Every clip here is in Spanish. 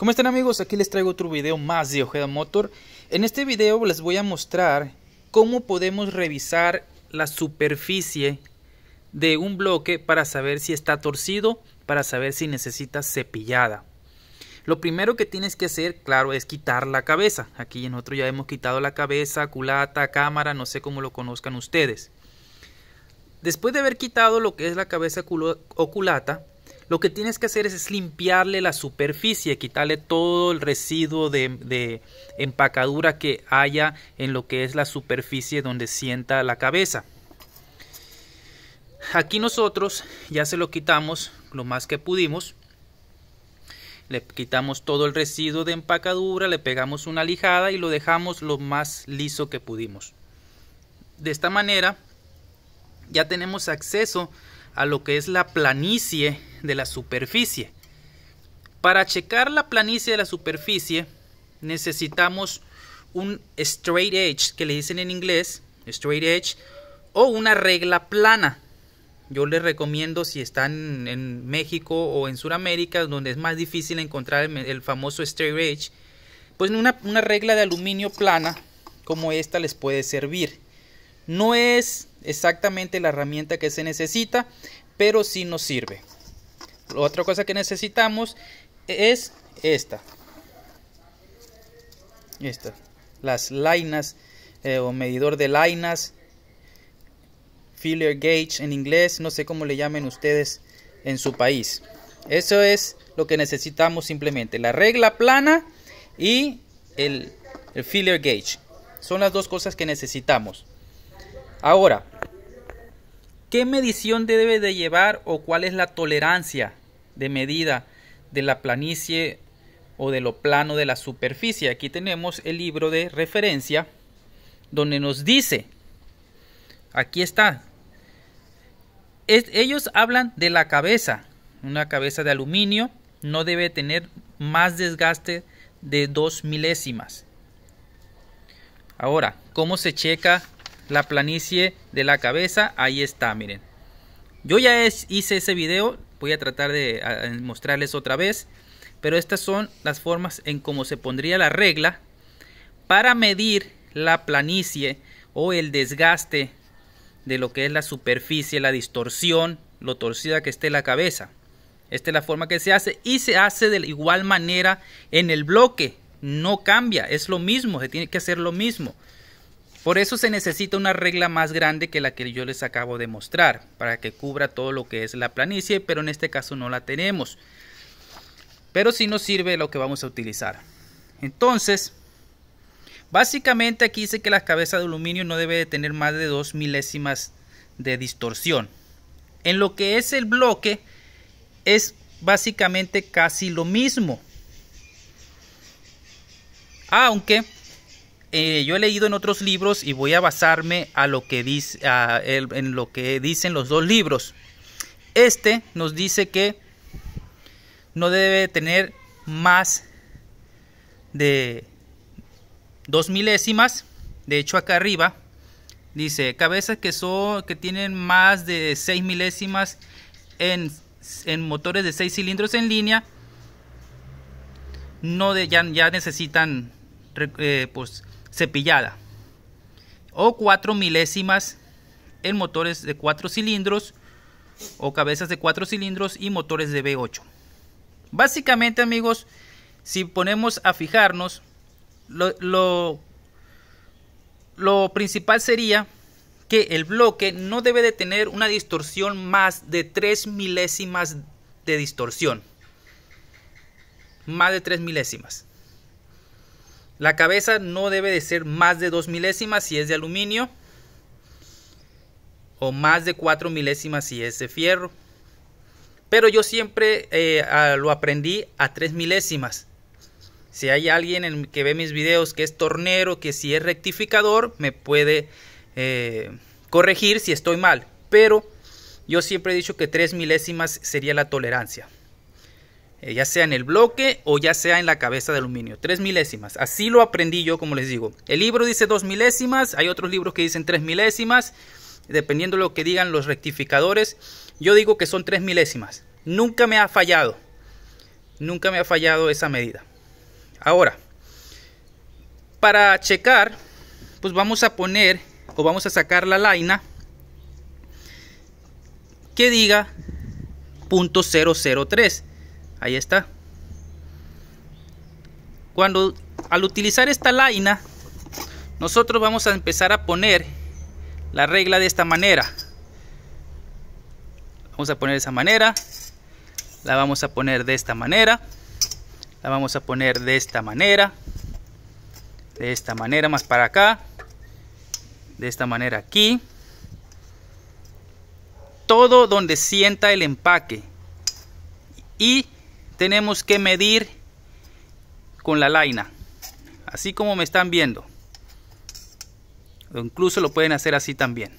¿Cómo están amigos? Aquí les traigo otro video más de Ojeda Motor. En este video les voy a mostrar cómo podemos revisar la superficie de un bloque para saber si está torcido, para saber si necesita cepillada. Lo primero que tienes que hacer, claro, es quitar la cabeza. Aquí nosotros ya hemos quitado la cabeza, culata, cámara, no sé cómo lo conozcan ustedes. Después de haber quitado lo que es la cabeza o culata, lo que tienes que hacer es, limpiarle la superficie, quitarle todo el residuo de, de, empacadura que haya en lo que es la superficie donde sienta la cabeza. Aquí nosotros ya se lo quitamos lo más que pudimos. Le quitamos todo el residuo de empacadura, le pegamos una lijada y lo dejamos lo más liso que pudimos. De esta manera ya tenemos acceso a lo que es la planicie de la superficie. Para checar la planicie de la superficie necesitamos un straight edge, que le dicen en inglés, straight edge, o una regla plana. Yo les recomiendo si están en México o en Sudamérica, donde es más difícil encontrar el, famoso straight edge, pues una, una regla de aluminio plana como esta les puede servir. No es exactamente la herramienta que se necesita, pero sí nos sirve. Otra cosa que necesitamos es esta. Las lineas eh, o medidor de lineas, Filler gauge en inglés. No sé cómo le llamen ustedes en su país. Eso es lo que necesitamos simplemente. La regla plana y el filler gauge. Son las dos cosas que necesitamos. Ahora, ¿qué medición debe de llevar o cuál es la tolerancia de medida de la planicie o de lo plano de la superficie? Aquí tenemos el libro de referencia donde nos dice, aquí está, ellos hablan de la cabeza, una cabeza de aluminio no debe tener más desgaste de dos milésimas. Ahora, ¿cómo se checa la planicie de la cabeza. Ahí está, miren. Yo ya es, hice ese video, voy a tratar de mostrarles otra vez. Pero estas son las formas en cómo se pondría la regla para medir la planicie o el desgaste de lo que es la superficie, la distorsión, lo torcida que esté la cabeza. Esta es la forma que se hace y se hace de igual manera en el bloque. No cambia, es lo mismo, se tiene que hacer lo mismo. Por eso se necesita una regla más grande que la que yo les acabo de mostrar, para que cubra todo lo que es la planicie, pero en este caso no la tenemos. Pero sí nos sirve lo que vamos a utilizar. Entonces, básicamente aquí dice que la cabeza de aluminio no debe de tener más de dos milésimas de distorsión. En lo que es el bloque, es básicamente casi lo mismo. Aunque eh, yo he leído en otros libros y voy a basarme a lo que en lo que dicen los dos libros. Este nos dice que no debe tener más de dos milésimas. De hecho, acá arriba dice cabezas que son que tienen más de seis milésimas en, motores de seis cilindros en línea no ya, necesitan eh, pues cepillada o cuatro milésimas en motores de 4 cilindros o cabezas de 4 cilindros y motores de V8. Básicamente amigos, si ponemos a fijarnos, lo, lo, lo principal sería que el bloque no debe de tener una distorsión más de tres milésimas de distorsión. Más de tres milésimas. La cabeza no debe de ser más de 2 milésimas si es de aluminio o más de cuatro milésimas si es de fierro. Pero yo siempre eh, lo aprendí a 3 milésimas. Si hay alguien en que ve mis videos que es tornero, que si es rectificador, me puede eh, corregir si estoy mal. Pero yo siempre he dicho que tres milésimas sería la tolerancia. Eh, ya sea en el bloque o ya sea en la cabeza de aluminio. Tres milésimas. Así lo aprendí yo, como les digo. El libro dice dos milésimas, hay otros libros que dicen tres milésimas, dependiendo de lo que digan los rectificadores. Yo digo que son tres milésimas. Nunca me ha fallado. Nunca me ha fallado esa medida. Ahora, para checar, pues vamos a poner o vamos a sacar la laina que diga .003 Ahí está. Cuando al utilizar esta laina... nosotros vamos a empezar a poner la regla de esta manera. Vamos a poner de esa manera. La vamos a poner de esta manera. La vamos a poner de esta manera. De esta manera más para acá. De esta manera aquí. Todo donde sienta el empaque. Y tenemos que medir con la laina así como me están viendo o incluso lo pueden hacer así también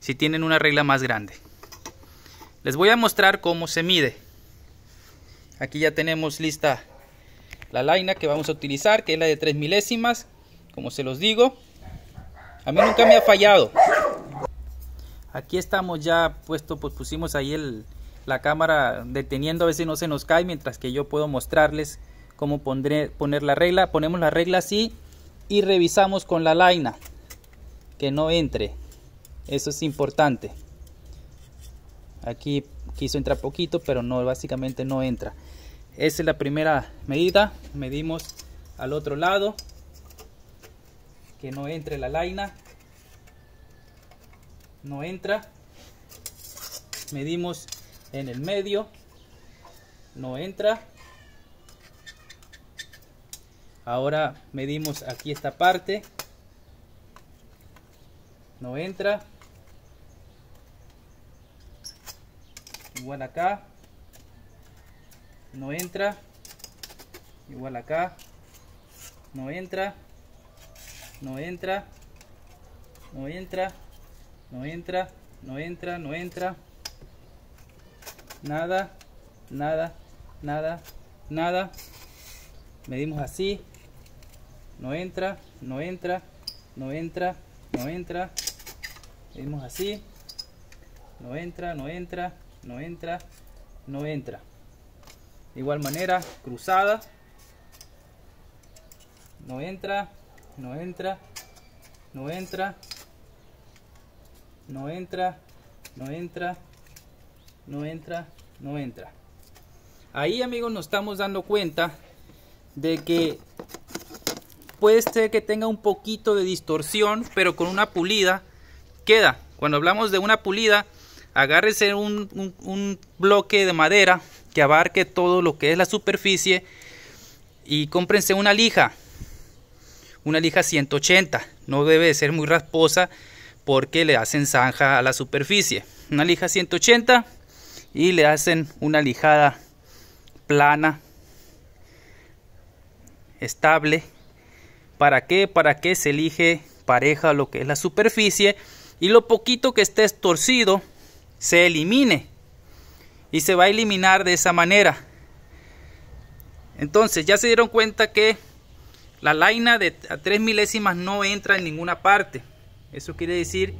si tienen una regla más grande les voy a mostrar cómo se mide aquí ya tenemos lista la laina que vamos a utilizar que es la de tres milésimas como se los digo a mí nunca me ha fallado aquí estamos ya puesto pues pusimos ahí el, la cámara deteniendo a veces no se nos cae, mientras que yo puedo mostrarles cómo poner la regla. Ponemos la regla así y revisamos con la laina que no entre. Eso es importante. Aquí quiso entrar poquito, pero no, básicamente no entra. Esa es la primera medida. Medimos al otro lado. Que no entre la laina. No entra. Medimos en el medio. No entra. Ahora medimos aquí esta parte. No entra. Igual acá. No entra. Igual acá. No entra. No entra. No entra. No entra. No entra. No entra nada, nada, nada, nada. Medimos así. No entra, no entra, no entra, no entra. Medimos así. No entra, no entra, no entra, no entra. De igual manera, cruzada. No entra, no entra, no entra, no entra, no entra, no entra, no entra. Ahí amigos nos estamos dando cuenta de que puede ser que tenga un poquito de distorsión, pero con una pulida queda. Cuando hablamos de una pulida, agárrese un, bloque de madera que abarque todo lo que es la superficie y cómprense una lija, una lija 180, no debe de ser muy rasposa porque le hacen zanja a la superficie. Una lija 180 y le hacen una lijada plana estable para qué para que se elige pareja lo que es la superficie y lo poquito que esté estorcido se elimine y se va a eliminar de esa manera entonces ya se dieron cuenta que la laina de tres milésimas no entra en ninguna parte eso quiere decir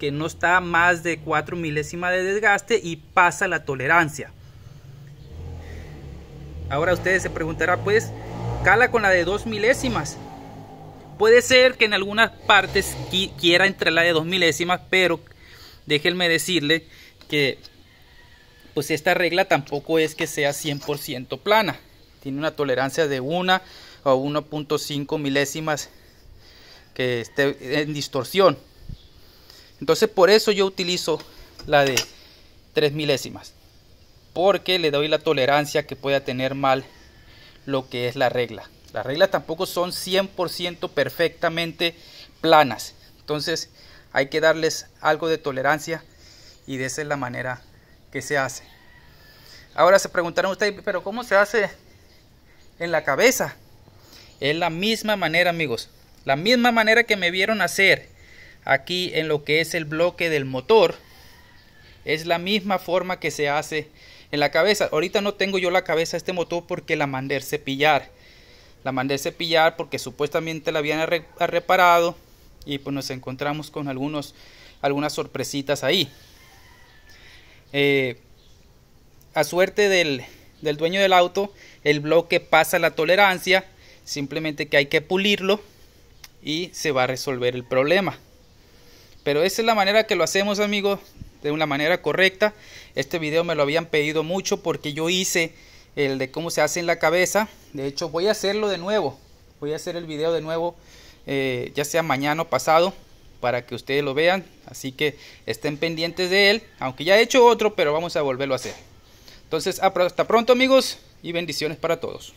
que no está más de 4 milésimas de desgaste y pasa la tolerancia. Ahora ustedes se preguntarán, pues, cala con la de 2 milésimas. Puede ser que en algunas partes quiera entre la de 2 milésimas, pero déjenme decirle que pues esta regla tampoco es que sea 100% plana. Tiene una tolerancia de 1 a 1.5 milésimas que esté en distorsión. Entonces por eso yo utilizo la de 3 milésimas. Porque le doy la tolerancia que pueda tener mal lo que es la regla. Las reglas tampoco son 100% perfectamente planas. Entonces hay que darles algo de tolerancia y de esa es la manera que se hace. Ahora se preguntaron ustedes, pero ¿cómo se hace en la cabeza? Es la misma manera amigos. La misma manera que me vieron hacer aquí en lo que es el bloque del motor es la misma forma que se hace en la cabeza ahorita no tengo yo la cabeza este motor porque la mandé cepillar la mandé cepillar porque supuestamente la habían reparado y pues nos encontramos con algunos algunas sorpresitas ahí eh, a suerte del dueño del auto el bloque pasa la tolerancia simplemente que hay que pulirlo y se va a resolver el problema pero esa es la manera que lo hacemos, amigos, de una manera correcta. Este video me lo habían pedido mucho porque yo hice el de cómo se hace en la cabeza. De hecho, voy a hacerlo de nuevo. Voy a hacer el video de nuevo, eh, ya sea mañana o pasado, para que ustedes lo vean. Así que estén pendientes de él. Aunque ya he hecho otro, pero vamos a volverlo a hacer. Entonces, hasta pronto, amigos, y bendiciones para todos.